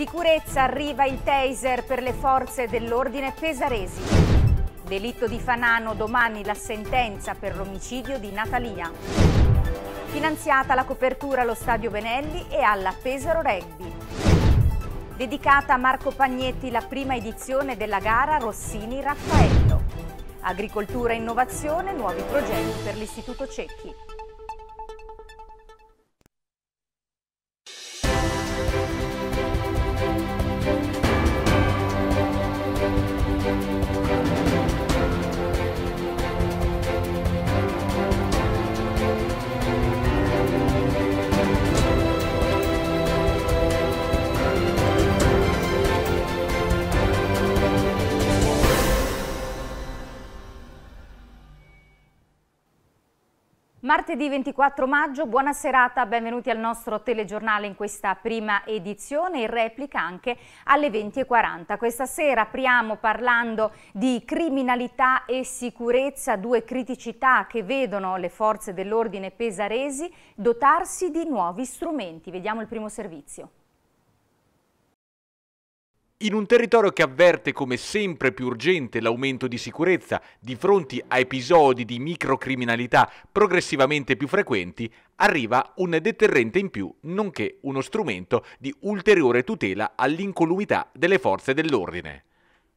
Sicurezza arriva il taser per le forze dell'ordine pesaresi. Delitto di Fanano, domani la sentenza per l'omicidio di Natalia. Finanziata la copertura allo Stadio Benelli e alla Pesaro Rugby. Dedicata a Marco Pagnetti la prima edizione della gara Rossini-Raffaello. Agricoltura e innovazione, nuovi progetti per l'Istituto Cecchi. Martedì 24 maggio, buona serata, benvenuti al nostro telegiornale in questa prima edizione in replica anche alle 20.40. Questa sera apriamo parlando di criminalità e sicurezza, due criticità che vedono le forze dell'ordine pesaresi dotarsi di nuovi strumenti. Vediamo il primo servizio. In un territorio che avverte come sempre più urgente l'aumento di sicurezza di fronte a episodi di microcriminalità progressivamente più frequenti, arriva un deterrente in più, nonché uno strumento di ulteriore tutela all'incolumità delle forze dell'ordine.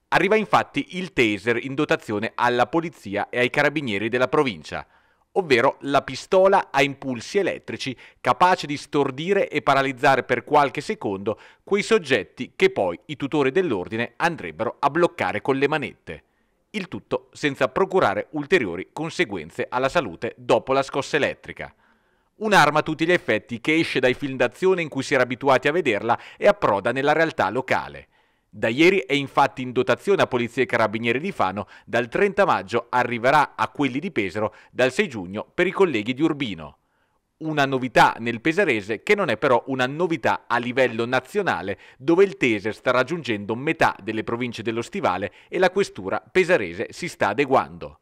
Arriva infatti il taser in dotazione alla polizia e ai carabinieri della provincia ovvero la pistola a impulsi elettrici capace di stordire e paralizzare per qualche secondo quei soggetti che poi i tutori dell'ordine andrebbero a bloccare con le manette. Il tutto senza procurare ulteriori conseguenze alla salute dopo la scossa elettrica. Un'arma a tutti gli effetti che esce dai film d'azione in cui si era abituati a vederla e approda nella realtà locale. Da ieri è infatti in dotazione a Polizia e Carabinieri di Fano, dal 30 maggio arriverà a quelli di Pesaro, dal 6 giugno per i colleghi di Urbino una novità nel pesarese che non è però una novità a livello nazionale, dove il Tese sta raggiungendo metà delle province dello Stivale e la questura pesarese si sta adeguando.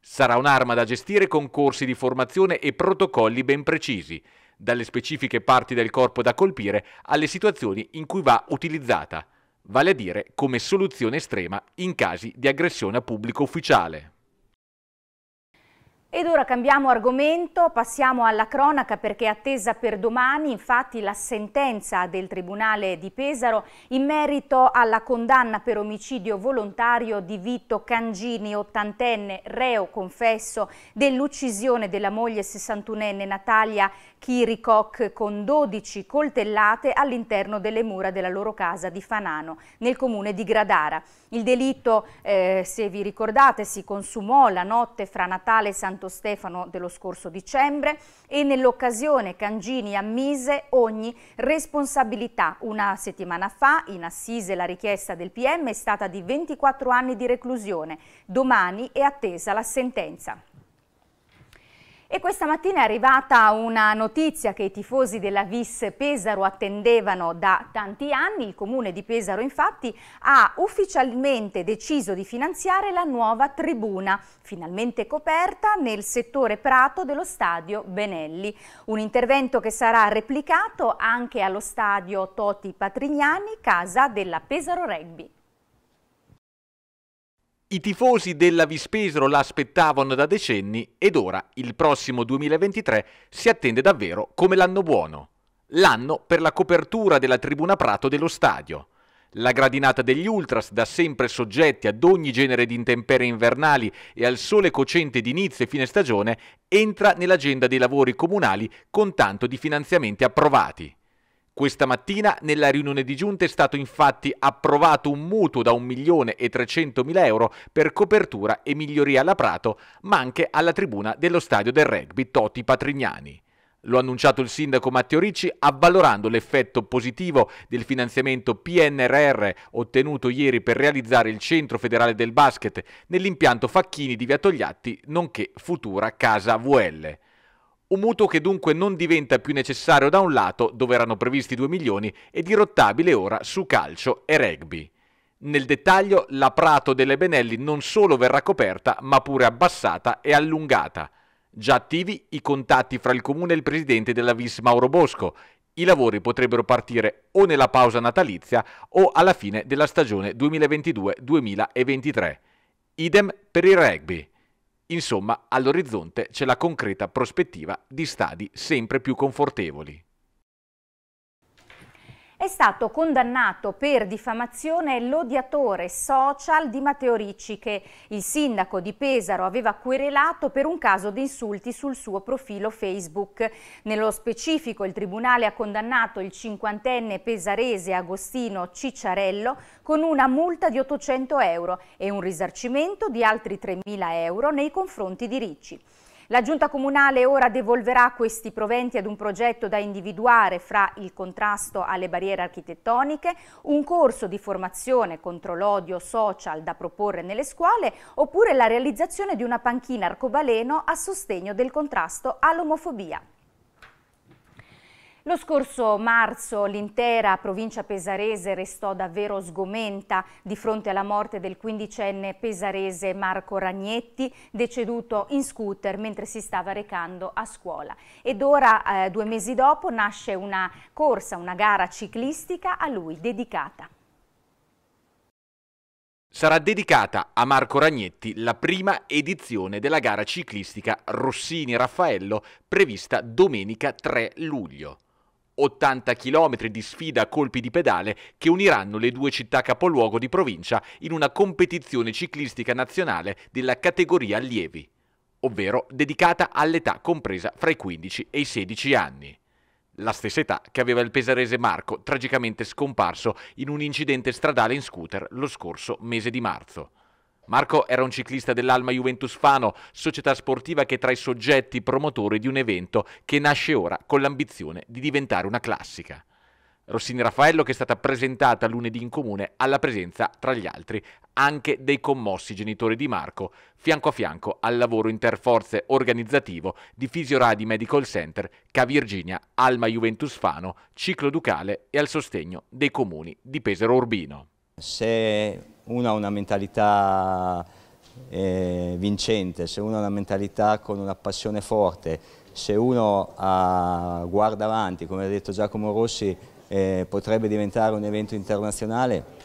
Sarà un'arma da gestire con corsi di formazione e protocolli ben precisi, dalle specifiche parti del corpo da colpire alle situazioni in cui va utilizzata vale a dire come soluzione estrema in casi di aggressione a pubblico ufficiale. Ed ora cambiamo argomento, passiamo alla cronaca perché è attesa per domani infatti la sentenza del Tribunale di Pesaro in merito alla condanna per omicidio volontario di Vito Cangini, ottantenne, reo confesso dell'uccisione della moglie 61enne Natalia Kirikok con 12 coltellate all'interno delle mura della loro casa di Fanano, nel comune di Gradara. Il delitto, eh, se vi ricordate, si consumò la notte fra Natale e Santo Stefano dello scorso dicembre e nell'occasione Cangini ammise ogni responsabilità. Una settimana fa, in assise, la richiesta del PM è stata di 24 anni di reclusione. Domani è attesa la sentenza. E questa mattina è arrivata una notizia che i tifosi della Vis Pesaro attendevano da tanti anni. Il comune di Pesaro infatti ha ufficialmente deciso di finanziare la nuova tribuna, finalmente coperta nel settore prato dello stadio Benelli. Un intervento che sarà replicato anche allo stadio Toti Patrignani, casa della Pesaro Rugby. I tifosi della Vispesero la aspettavano da decenni ed ora, il prossimo 2023, si attende davvero come l'anno buono. L'anno per la copertura della tribuna Prato dello stadio. La gradinata degli ultras, da sempre soggetti ad ogni genere di intemperie invernali e al sole cocente di inizio e fine stagione, entra nell'agenda dei lavori comunali con tanto di finanziamenti approvati. Questa mattina nella riunione di giunta è stato infatti approvato un mutuo da 1.300.000 euro per copertura e miglioria alla Prato, ma anche alla tribuna dello stadio del rugby Toti Patrignani. Lo ha annunciato il sindaco Matteo Ricci avvalorando l'effetto positivo del finanziamento PNRR ottenuto ieri per realizzare il Centro Federale del Basket nell'impianto Facchini di Via Togliatti, nonché futura Casa VL. Un mutuo che dunque non diventa più necessario da un lato, dove erano previsti 2 milioni, e dirottabile ora su calcio e rugby. Nel dettaglio, la Prato delle Benelli non solo verrà coperta, ma pure abbassata e allungata. Già attivi i contatti fra il comune e il presidente della VIS Mauro Bosco. I lavori potrebbero partire o nella pausa natalizia o alla fine della stagione 2022-2023. Idem per il rugby. Insomma, all'orizzonte c'è la concreta prospettiva di stadi sempre più confortevoli è stato condannato per diffamazione l'odiatore social di Matteo Ricci che il sindaco di Pesaro aveva querelato per un caso di insulti sul suo profilo Facebook. Nello specifico il Tribunale ha condannato il cinquantenne pesarese Agostino Cicciarello con una multa di 800 euro e un risarcimento di altri 3.000 euro nei confronti di Ricci. La giunta comunale ora devolverà questi proventi ad un progetto da individuare fra il contrasto alle barriere architettoniche, un corso di formazione contro l'odio social da proporre nelle scuole oppure la realizzazione di una panchina arcobaleno a sostegno del contrasto all'omofobia. Lo scorso marzo l'intera provincia pesarese restò davvero sgomenta di fronte alla morte del quindicenne pesarese Marco Ragnetti, deceduto in scooter mentre si stava recando a scuola. Ed ora, eh, due mesi dopo, nasce una corsa, una gara ciclistica a lui dedicata. Sarà dedicata a Marco Ragnetti la prima edizione della gara ciclistica Rossini-Raffaello prevista domenica 3 luglio. 80 km di sfida a colpi di pedale che uniranno le due città capoluogo di provincia in una competizione ciclistica nazionale della categoria allievi, ovvero dedicata all'età compresa fra i 15 e i 16 anni. La stessa età che aveva il pesarese Marco, tragicamente scomparso in un incidente stradale in scooter lo scorso mese di marzo. Marco era un ciclista dell'Alma Juventus Fano, società sportiva che è tra i soggetti promotori di un evento che nasce ora con l'ambizione di diventare una classica. Rossini Raffaello che è stata presentata lunedì in comune alla presenza, tra gli altri, anche dei commossi genitori di Marco, fianco a fianco al lavoro interforze organizzativo di Fisioradi Medical Center, Ca Virginia, Alma Juventus Fano, Ciclo Ducale e al sostegno dei comuni di Pesaro Urbino. Se uno ha una mentalità eh, vincente, se uno ha una mentalità con una passione forte, se uno ha, ah, guarda avanti, come ha detto Giacomo Rossi, eh, potrebbe diventare un evento internazionale.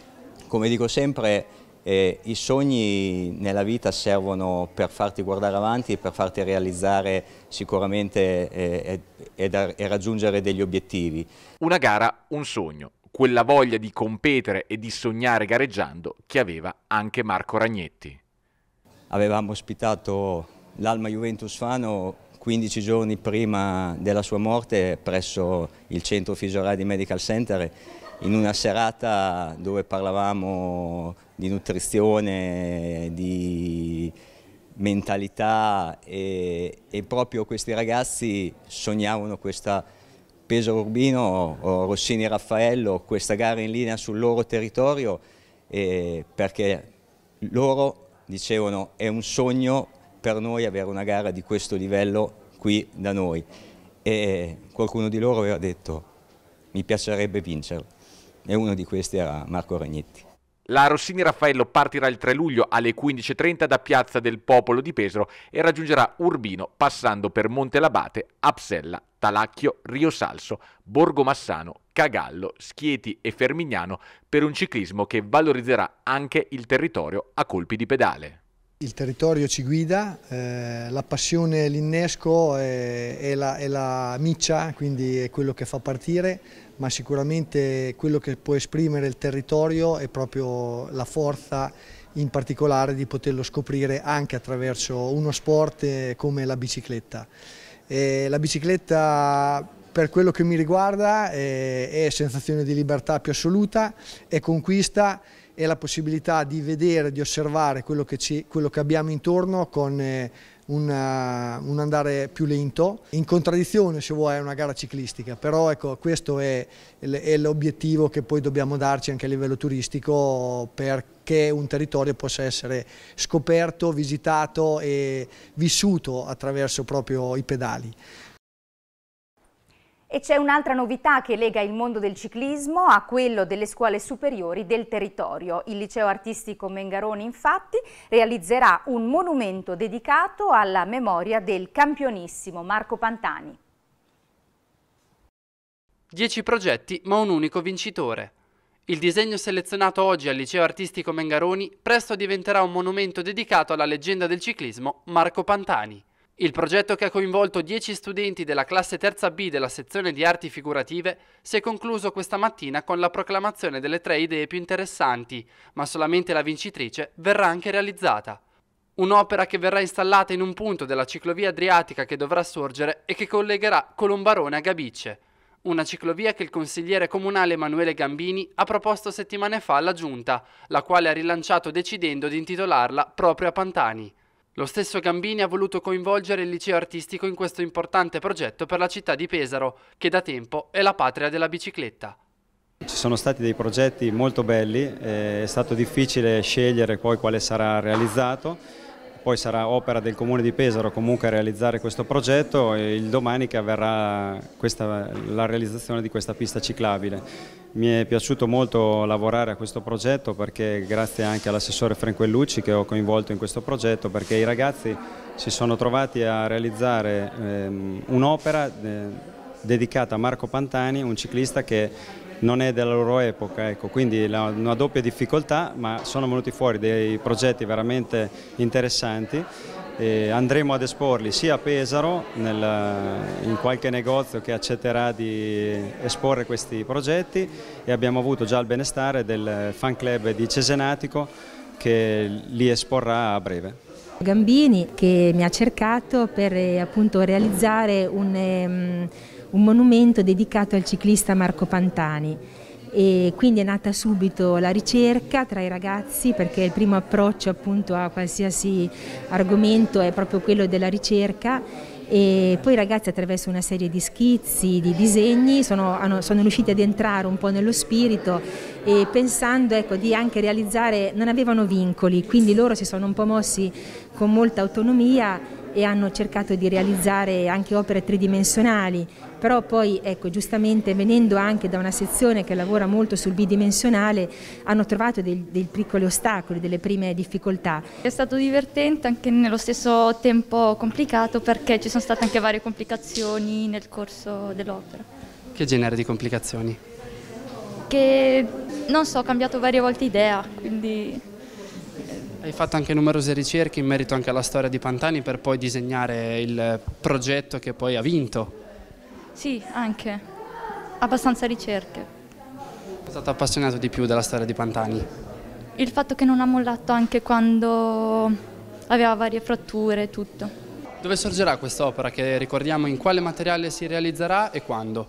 Come dico sempre, eh, i sogni nella vita servono per farti guardare avanti, per farti realizzare sicuramente eh, e raggiungere degli obiettivi. Una gara, un sogno quella voglia di competere e di sognare gareggiando che aveva anche Marco Ragnetti. Avevamo ospitato l'Alma Juventus Fano 15 giorni prima della sua morte presso il centro Fisoradi Medical Center in una serata dove parlavamo di nutrizione, di mentalità e, e proprio questi ragazzi sognavano questa Pesaro Urbino o Rossini Raffaello questa gara in linea sul loro territorio eh, perché loro dicevano è un sogno per noi avere una gara di questo livello qui da noi e qualcuno di loro aveva detto mi piacerebbe vincere e uno di questi era Marco Ragnetti. La Rossini Raffaello partirà il 3 luglio alle 15.30 da Piazza del Popolo di Pesaro e raggiungerà Urbino passando per Montelabate, Apsella Talacchio, Rio Salso, Borgo Massano, Cagallo, Schieti e Fermignano per un ciclismo che valorizzerà anche il territorio a colpi di pedale. Il territorio ci guida, eh, la passione, l'innesco è, è, la, è la miccia, quindi è quello che fa partire, ma sicuramente quello che può esprimere il territorio è proprio la forza in particolare di poterlo scoprire anche attraverso uno sport eh, come la bicicletta. E la bicicletta per quello che mi riguarda è, eh, è sensazione di libertà più assoluta, è conquista è la possibilità di vedere, di osservare quello che, ci, quello che abbiamo intorno con eh, una, eh, un andare più lento, in contraddizione se vuoi a una gara ciclistica, però ecco, questo è, è l'obiettivo che poi dobbiamo darci anche a livello turistico perché un territorio possa essere scoperto, visitato e vissuto attraverso proprio i pedali. E c'è un'altra novità che lega il mondo del ciclismo a quello delle scuole superiori del territorio. Il liceo artistico Mengaroni infatti realizzerà un monumento dedicato alla memoria del campionissimo Marco Pantani. Dieci progetti ma un unico vincitore. Il disegno selezionato oggi al liceo artistico Mengaroni presto diventerà un monumento dedicato alla leggenda del ciclismo Marco Pantani. Il progetto che ha coinvolto 10 studenti della classe terza B della sezione di arti figurative si è concluso questa mattina con la proclamazione delle tre idee più interessanti, ma solamente la vincitrice verrà anche realizzata. Un'opera che verrà installata in un punto della ciclovia adriatica che dovrà sorgere e che collegherà Colombarone a Gabicce, una ciclovia che il consigliere comunale Emanuele Gambini ha proposto settimane fa alla Giunta, la quale ha rilanciato decidendo di intitolarla proprio a Pantani. Lo stesso Gambini ha voluto coinvolgere il liceo artistico in questo importante progetto per la città di Pesaro, che da tempo è la patria della bicicletta. Ci sono stati dei progetti molto belli, eh, è stato difficile scegliere poi quale sarà realizzato poi sarà opera del Comune di Pesaro comunque realizzare questo progetto e il domani che avverrà questa, la realizzazione di questa pista ciclabile. Mi è piaciuto molto lavorare a questo progetto perché grazie anche all'assessore Franquellucci che ho coinvolto in questo progetto perché i ragazzi si sono trovati a realizzare ehm, un'opera eh, dedicata a Marco Pantani, un ciclista che non è della loro epoca, ecco, quindi la, una doppia difficoltà, ma sono venuti fuori dei progetti veramente interessanti. E andremo ad esporli sia a Pesaro, nel, in qualche negozio che accetterà di esporre questi progetti e abbiamo avuto già il benestare del fan club di Cesenatico che li esporrà a breve. Gambini che mi ha cercato per eh, appunto realizzare un... Um, un monumento dedicato al ciclista Marco Pantani e quindi è nata subito la ricerca tra i ragazzi perché il primo approccio appunto a qualsiasi argomento è proprio quello della ricerca e poi i ragazzi attraverso una serie di schizzi, di disegni sono, hanno, sono riusciti ad entrare un po' nello spirito e pensando ecco, di anche realizzare, non avevano vincoli, quindi loro si sono un po' mossi con molta autonomia e hanno cercato di realizzare anche opere tridimensionali però poi ecco, giustamente venendo anche da una sezione che lavora molto sul bidimensionale hanno trovato dei, dei piccoli ostacoli, delle prime difficoltà. È stato divertente anche nello stesso tempo complicato perché ci sono state anche varie complicazioni nel corso dell'opera. Che genere di complicazioni? Che non so, ho cambiato varie volte idea, quindi... Eh. Hai fatto anche numerose ricerche in merito anche alla storia di Pantani per poi disegnare il progetto che poi ha vinto. Sì, anche. Abbastanza ricerche. È stato appassionato di più della storia di Pantani? Il fatto che non ha mollato anche quando aveva varie fratture e tutto. Dove sorgerà quest'opera che ricordiamo in quale materiale si realizzerà e quando?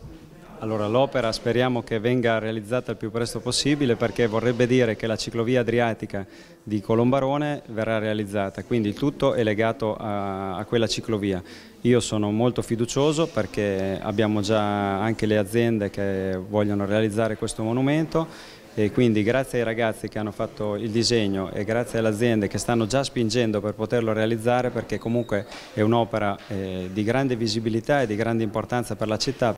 Allora l'opera speriamo che venga realizzata il più presto possibile perché vorrebbe dire che la ciclovia adriatica di Colombarone verrà realizzata, quindi tutto è legato a, a quella ciclovia. Io sono molto fiducioso perché abbiamo già anche le aziende che vogliono realizzare questo monumento e quindi grazie ai ragazzi che hanno fatto il disegno e grazie alle aziende che stanno già spingendo per poterlo realizzare perché comunque è un'opera eh, di grande visibilità e di grande importanza per la città.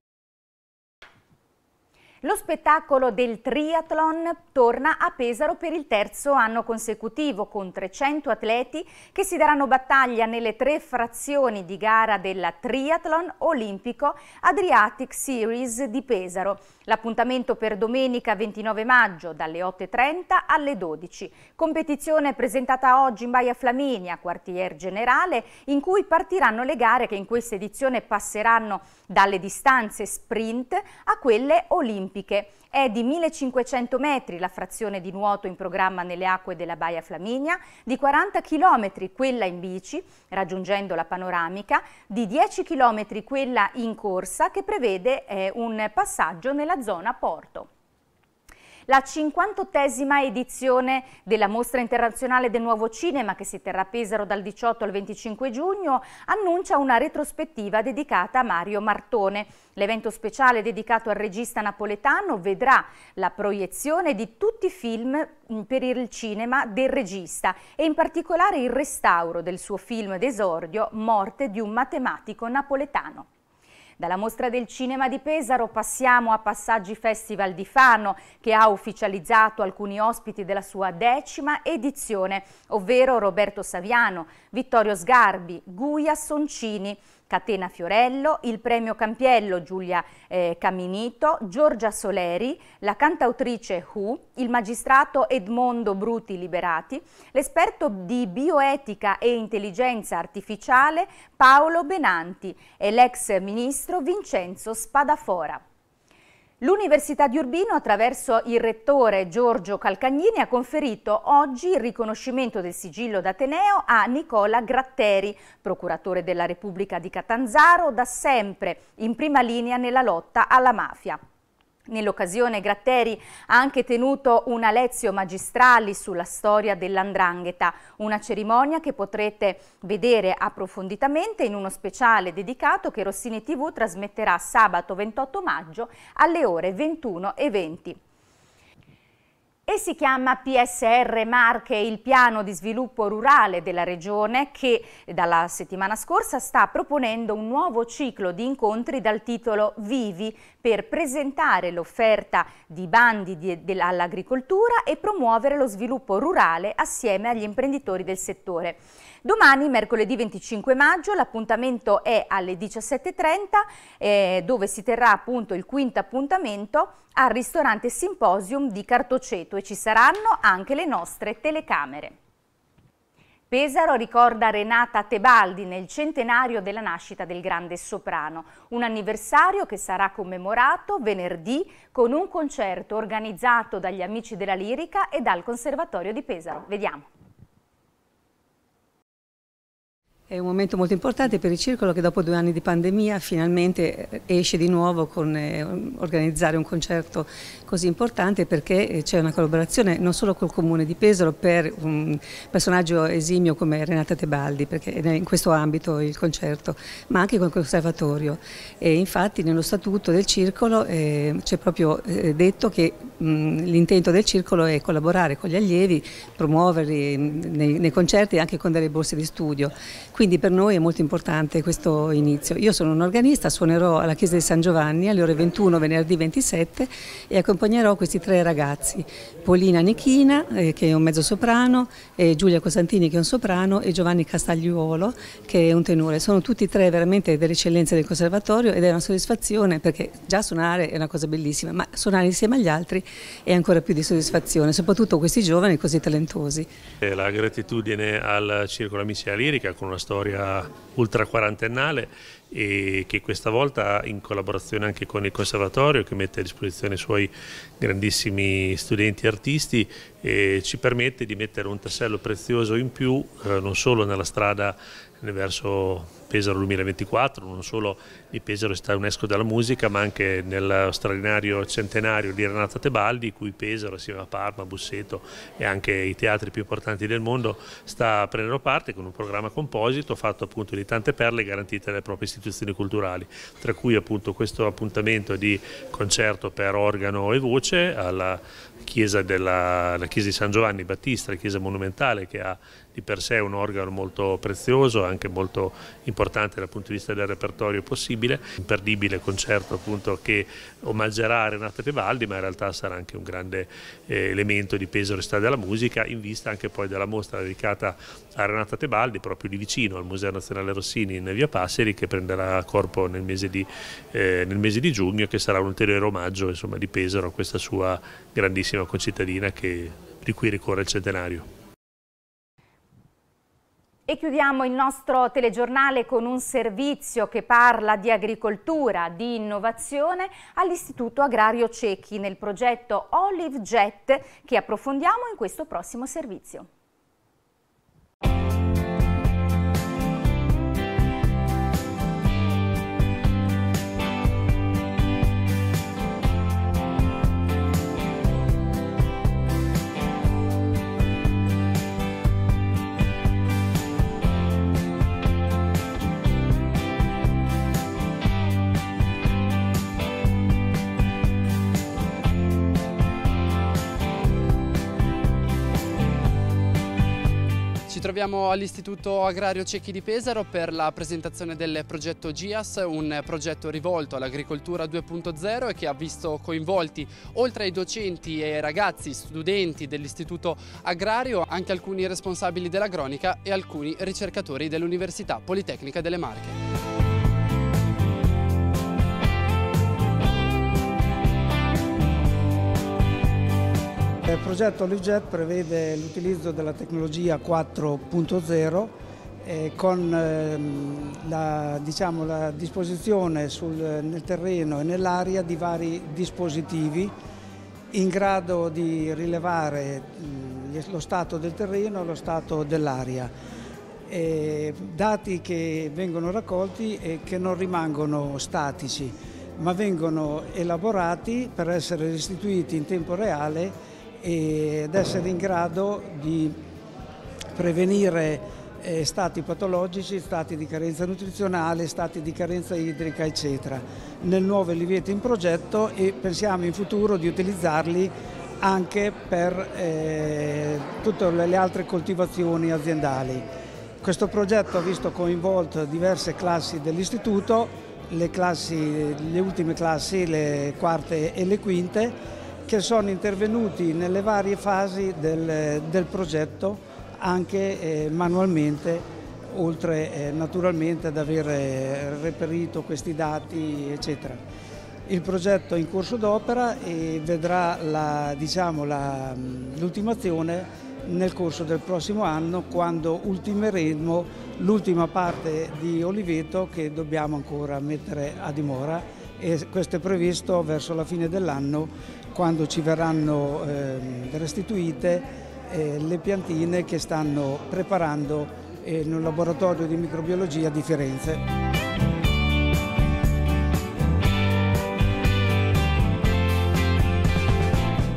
Lo spettacolo del triathlon torna a Pesaro per il terzo anno consecutivo con 300 atleti che si daranno battaglia nelle tre frazioni di gara della Triathlon Olimpico Adriatic Series di Pesaro. L'appuntamento per domenica 29 maggio dalle 8.30 alle 12. Competizione presentata oggi in Baia Flaminia, quartier generale, in cui partiranno le gare che in questa edizione passeranno dalle distanze sprint a quelle olimpiche olimpiche. È di 1500 metri la frazione di nuoto in programma nelle acque della Baia Flaminia, di 40 km quella in bici, raggiungendo la panoramica, di 10 km quella in corsa che prevede eh, un passaggio nella zona porto la 58esima edizione della Mostra Internazionale del Nuovo Cinema, che si terrà a Pesaro dal 18 al 25 giugno, annuncia una retrospettiva dedicata a Mario Martone. L'evento speciale dedicato al regista napoletano vedrà la proiezione di tutti i film mm, per il cinema del regista e in particolare il restauro del suo film d'esordio Morte di un matematico napoletano. Dalla mostra del cinema di Pesaro passiamo a Passaggi Festival di Fano, che ha ufficializzato alcuni ospiti della sua decima edizione, ovvero Roberto Saviano, Vittorio Sgarbi, Guia Soncini, Catena Fiorello, il premio Campiello Giulia eh, Caminito, Giorgia Soleri, la cantautrice Hu, il magistrato Edmondo Bruti Liberati, l'esperto di bioetica e intelligenza artificiale Paolo Benanti e l'ex ministro Vincenzo Spadafora. L'Università di Urbino, attraverso il rettore Giorgio Calcagnini, ha conferito oggi il riconoscimento del sigillo d'Ateneo a Nicola Gratteri, procuratore della Repubblica di Catanzaro, da sempre in prima linea nella lotta alla mafia. Nell'occasione Gratteri ha anche tenuto una lezio magistrali sulla storia dell'andrangheta, una cerimonia che potrete vedere approfonditamente in uno speciale dedicato che Rossini TV trasmetterà sabato 28 maggio alle ore 21.20. E si chiama PSR Marche, il piano di sviluppo rurale della regione che dalla settimana scorsa sta proponendo un nuovo ciclo di incontri dal titolo Vivi per presentare l'offerta di bandi all'agricoltura e promuovere lo sviluppo rurale assieme agli imprenditori del settore. Domani, mercoledì 25 maggio, l'appuntamento è alle 17.30 eh, dove si terrà appunto il quinto appuntamento al ristorante Symposium di Cartoceto e ci saranno anche le nostre telecamere. Pesaro ricorda Renata Tebaldi nel centenario della nascita del grande soprano, un anniversario che sarà commemorato venerdì con un concerto organizzato dagli Amici della Lirica e dal Conservatorio di Pesaro. Vediamo. È un momento molto importante per il circolo che dopo due anni di pandemia finalmente eh, esce di nuovo con eh, organizzare un concerto così importante perché eh, c'è una collaborazione non solo col comune di Pesaro per un personaggio esimio come Renata Tebaldi perché è in questo ambito il concerto ma anche con il conservatorio e infatti nello statuto del circolo eh, c'è proprio eh, detto che l'intento del circolo è collaborare con gli allievi, promuoverli nei, nei concerti anche con delle borse di studio. Quindi per noi è molto importante questo inizio. Io sono un organista, suonerò alla Chiesa di San Giovanni alle ore 21 venerdì 27 e accompagnerò questi tre ragazzi, Polina Nichina eh, che è un mezzo soprano, eh, Giulia Costantini che è un soprano e Giovanni Castagliuolo che è un tenore. Sono tutti e tre veramente delle eccellenze del conservatorio ed è una soddisfazione perché già suonare è una cosa bellissima, ma suonare insieme agli altri è ancora più di soddisfazione, soprattutto questi giovani così talentosi. Eh, la gratitudine al Circolo Amici Lirica con una storia ultra quarantennale e che questa volta in collaborazione anche con il Conservatorio che mette a disposizione i suoi grandissimi studenti e artisti eh, ci permette di mettere un tassello prezioso in più eh, non solo nella strada verso Pesaro 2024, non solo di Pesaro è stata UNESCO della musica, ma anche nel straordinario centenario di Renata Tebaldi, cui Pesaro, assieme a Parma, Busseto e anche i teatri più importanti del mondo, sta prendendo parte con un programma composito fatto appunto di tante perle garantite dalle proprie istituzioni culturali, tra cui appunto questo appuntamento di concerto per organo e voce alla chiesa, della, chiesa di San Giovanni Battista, la chiesa monumentale che ha di per sé è un organo molto prezioso, anche molto importante dal punto di vista del repertorio possibile, imperdibile concerto appunto che omaggerà Renata Tebaldi, ma in realtà sarà anche un grande eh, elemento di peso restare della musica, in vista anche poi della mostra dedicata a Renata Tebaldi, proprio lì vicino al Museo Nazionale Rossini in Via Passeri, che prenderà corpo nel mese di, eh, nel mese di giugno, che sarà un ulteriore omaggio insomma, di Pesaro a questa sua grandissima concittadina che, di cui ricorre il centenario. E chiudiamo il nostro telegiornale con un servizio che parla di agricoltura, di innovazione all'Istituto Agrario Cecchi nel progetto Olive Jet che approfondiamo in questo prossimo servizio. troviamo all'Istituto Agrario Cecchi di Pesaro per la presentazione del progetto GIAS, un progetto rivolto all'agricoltura 2.0 e che ha visto coinvolti oltre ai docenti e ragazzi, studenti dell'Istituto Agrario, anche alcuni responsabili dell'agronica e alcuni ricercatori dell'Università Politecnica delle Marche. Il progetto Olijet prevede l'utilizzo della tecnologia 4.0 eh, con eh, la, diciamo, la, disposizione sul, nel terreno e nell'aria di vari dispositivi in grado di rilevare mh, lo stato del terreno e lo stato dell'aria. Eh, dati che vengono raccolti e che non rimangono statici ma vengono elaborati per essere restituiti in tempo reale ed essere in grado di prevenire eh, stati patologici, stati di carenza nutrizionale, stati di carenza idrica, eccetera, nel nuovo lievito in progetto e pensiamo in futuro di utilizzarli anche per eh, tutte le altre coltivazioni aziendali. Questo progetto ha visto coinvolte diverse classi dell'istituto, le, classi, le ultime classi, le quarte e le quinte, che sono intervenuti nelle varie fasi del, del progetto anche eh, manualmente oltre eh, naturalmente ad aver eh, reperito questi dati eccetera. Il progetto è in corso d'opera e vedrà diciamo, l'ultimazione diciamo, nel corso del prossimo anno quando ultimeremo l'ultima parte di Oliveto che dobbiamo ancora mettere a dimora e questo è previsto verso la fine dell'anno quando ci verranno ehm, restituite eh, le piantine che stanno preparando in eh, un laboratorio di microbiologia di Firenze.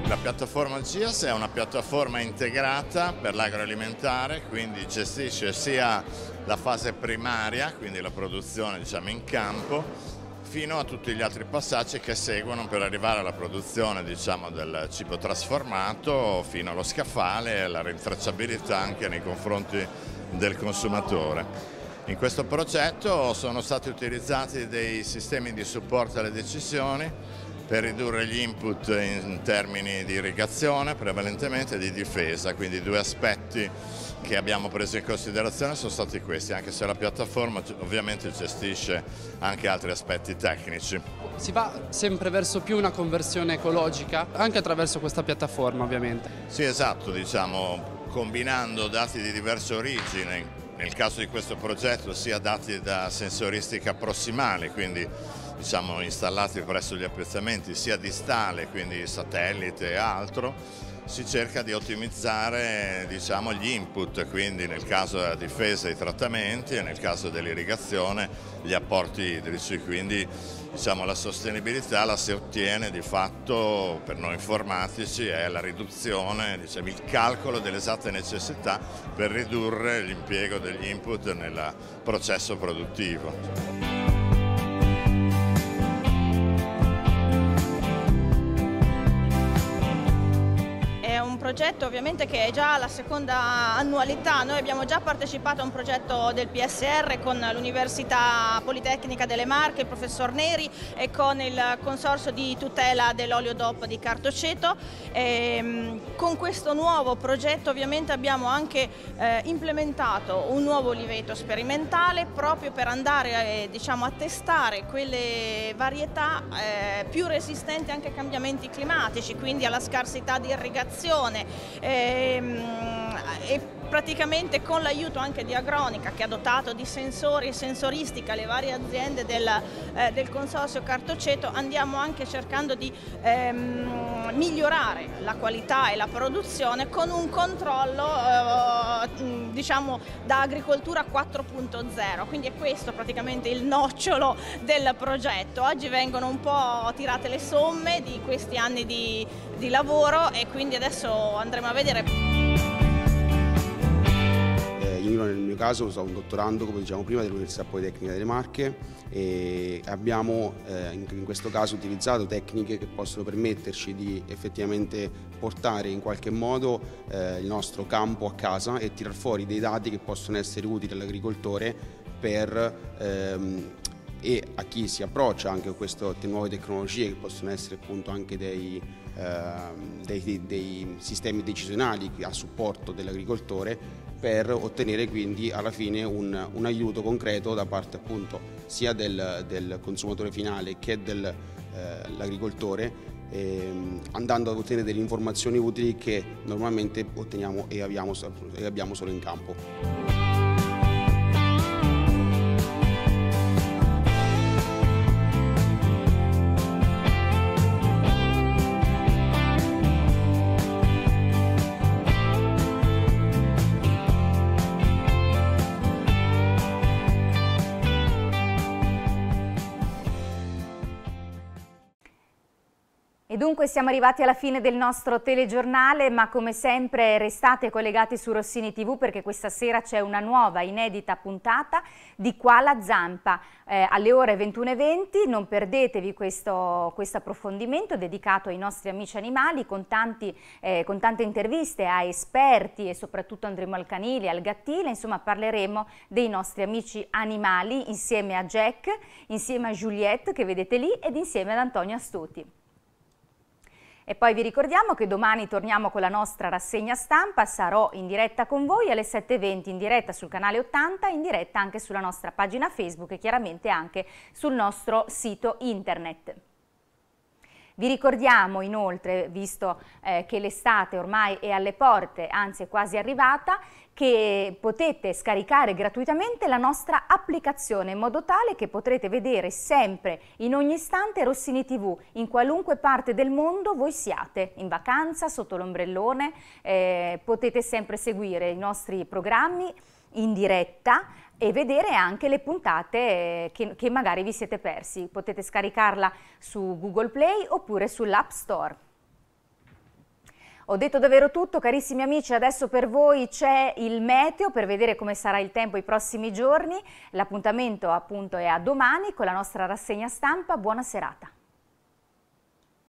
La piattaforma GIAS è una piattaforma integrata per l'agroalimentare, quindi gestisce sia la fase primaria, quindi la produzione diciamo, in campo, fino a tutti gli altri passaggi che seguono per arrivare alla produzione diciamo, del cibo trasformato fino allo scaffale e alla rintracciabilità anche nei confronti del consumatore. In questo progetto sono stati utilizzati dei sistemi di supporto alle decisioni per ridurre gli input in termini di irrigazione prevalentemente e di difesa, quindi due aspetti che abbiamo preso in considerazione sono stati questi, anche se la piattaforma ovviamente gestisce anche altri aspetti tecnici. Si va sempre verso più una conversione ecologica, anche attraverso questa piattaforma ovviamente. Sì esatto, diciamo combinando dati di diverse origini, nel caso di questo progetto sia dati da sensoristica prossimale, quindi diciamo, installati presso gli appezzamenti sia distale, quindi satellite e altro, si cerca di ottimizzare diciamo, gli input, quindi nel caso della difesa i trattamenti e nel caso dell'irrigazione gli apporti idrici, quindi diciamo, la sostenibilità la si ottiene di fatto per noi informatici è la riduzione, diciamo, il calcolo delle esatte necessità per ridurre l'impiego degli input nel processo produttivo. progetto ovviamente che è già la seconda annualità, noi abbiamo già partecipato a un progetto del PSR con l'Università Politecnica delle Marche, il professor Neri e con il Consorzio di tutela dell'olio DOP di Cartoceto. E, ehm, con questo nuovo progetto ovviamente abbiamo anche eh, implementato un nuovo liveto sperimentale proprio per andare eh, diciamo, a testare quelle varietà eh, più resistenti anche ai cambiamenti climatici, quindi alla scarsità di irrigazione persone. Ehm, e, e praticamente con l'aiuto anche di Agronica che ha dotato di sensori e sensoristica le varie aziende del, eh, del consorzio Cartoceto andiamo anche cercando di ehm, migliorare la qualità e la produzione con un controllo eh, diciamo da agricoltura 4.0 quindi è questo praticamente il nocciolo del progetto oggi vengono un po' tirate le somme di questi anni di, di lavoro e quindi adesso andremo a vedere io nel mio caso sono un dottorando, come dicevamo prima, dell'Università Politecnica delle Marche e abbiamo eh, in questo caso utilizzato tecniche che possono permetterci di effettivamente portare in qualche modo eh, il nostro campo a casa e tirar fuori dei dati che possono essere utili all'agricoltore per ehm, e a chi si approccia anche a queste nuove tecnologie che possono essere appunto anche dei, eh, dei, dei, dei sistemi decisionali a supporto dell'agricoltore per ottenere quindi alla fine un, un aiuto concreto da parte appunto sia del, del consumatore finale che dell'agricoltore eh, ehm, andando ad ottenere delle informazioni utili che normalmente otteniamo e abbiamo, e abbiamo solo in campo. dunque siamo arrivati alla fine del nostro telegiornale, ma come sempre restate collegati su Rossini TV perché questa sera c'è una nuova inedita puntata di Qua la Zampa eh, alle ore 21.20. Non perdetevi questo, questo, approfondimento dedicato ai nostri amici animali con, tanti, eh, con, tante interviste a esperti e soprattutto andremo al canile, al gattile, insomma parleremo dei nostri amici animali insieme a Jack, insieme a Juliette che vedete lì ed insieme ad Antonio Astuti. E poi vi ricordiamo che domani torniamo con la nostra rassegna stampa, sarò in diretta con voi alle 7.20 in diretta sul canale 80, in diretta anche sulla nostra pagina Facebook e chiaramente anche sul nostro sito internet. Vi ricordiamo inoltre, visto eh, che l'estate ormai è alle porte, anzi è quasi arrivata, che potete scaricare gratuitamente la nostra applicazione in modo tale che potrete vedere sempre, in ogni istante, Rossini TV, in qualunque parte del mondo voi siate, in vacanza, sotto l'ombrellone, eh, potete sempre seguire i nostri programmi in diretta e vedere anche le puntate eh, che, che, magari vi siete persi. Potete scaricarla su Google Play oppure sull'App Store. Ho detto davvero tutto, carissimi amici, adesso per voi c'è il meteo per vedere come sarà il tempo i prossimi giorni. L'appuntamento appunto è a domani con la nostra rassegna stampa. Buona serata.